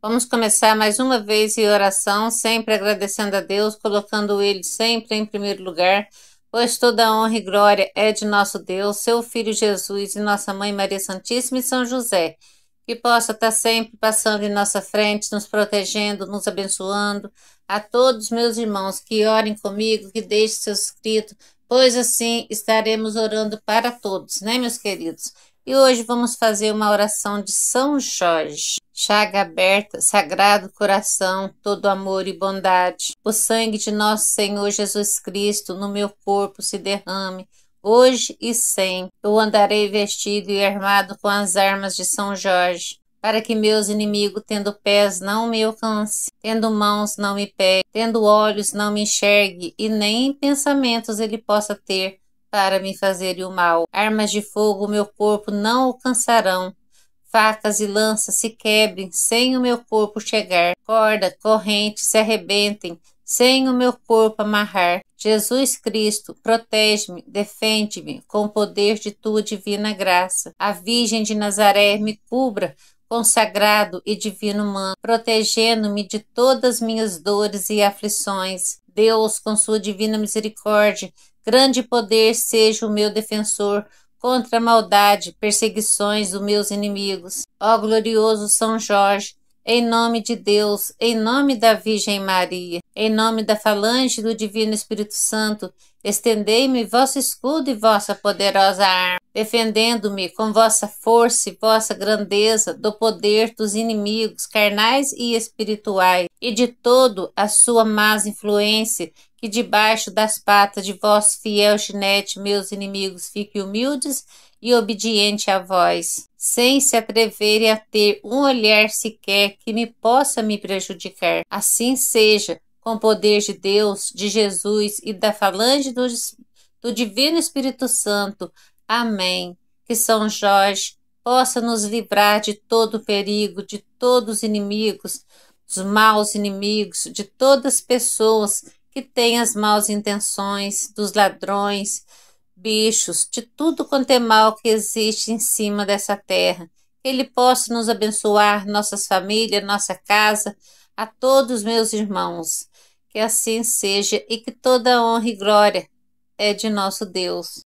Vamos começar mais uma vez em oração, sempre agradecendo a Deus, colocando Ele sempre em primeiro lugar, pois toda a honra e glória é de nosso Deus, seu Filho Jesus e nossa Mãe Maria Santíssima e São José, que possa estar sempre passando em nossa frente, nos protegendo, nos abençoando. A todos meus irmãos que orem comigo, que deixem seu escrito, pois assim estaremos orando para todos, né, meus queridos? E hoje vamos fazer uma oração de São Jorge chaga aberta, sagrado coração, todo amor e bondade. O sangue de nosso Senhor Jesus Cristo no meu corpo se derrame, hoje e sempre. Eu andarei vestido e armado com as armas de São Jorge, para que meus inimigos, tendo pés, não me alcance, tendo mãos, não me pegue, tendo olhos, não me enxergue, e nem pensamentos ele possa ter para me fazer o mal. Armas de fogo meu corpo não alcançarão, facas e lanças se quebrem sem o meu corpo chegar, corda, corrente se arrebentem sem o meu corpo amarrar. Jesus Cristo, protege-me, defende-me com o poder de tua divina graça. A Virgem de Nazaré me cubra com sagrado e divino manto, protegendo-me de todas minhas dores e aflições. Deus, com sua divina misericórdia, grande poder seja o meu defensor contra a maldade, perseguições dos meus inimigos. Ó glorioso São Jorge, em nome de Deus, em nome da Virgem Maria, em nome da falange do Divino Espírito Santo, estendei-me vosso escudo e vossa poderosa arma, defendendo-me com vossa força e vossa grandeza do poder dos inimigos carnais e espirituais, e de todo a sua más influência, que debaixo das patas de vosso fiel ginete meus inimigos fiquem humildes e obedientes a vós sem se atreverem a ter um olhar sequer que me possa me prejudicar. Assim seja, com o poder de Deus, de Jesus e da falange do, do Divino Espírito Santo. Amém. Que São Jorge possa nos livrar de todo perigo, de todos os inimigos, dos maus inimigos, de todas as pessoas que têm as maus intenções, dos ladrões, bichos, de tudo quanto é mal que existe em cima dessa terra. Que Ele possa nos abençoar, nossas famílias, nossa casa, a todos meus irmãos. Que assim seja e que toda honra e glória é de nosso Deus.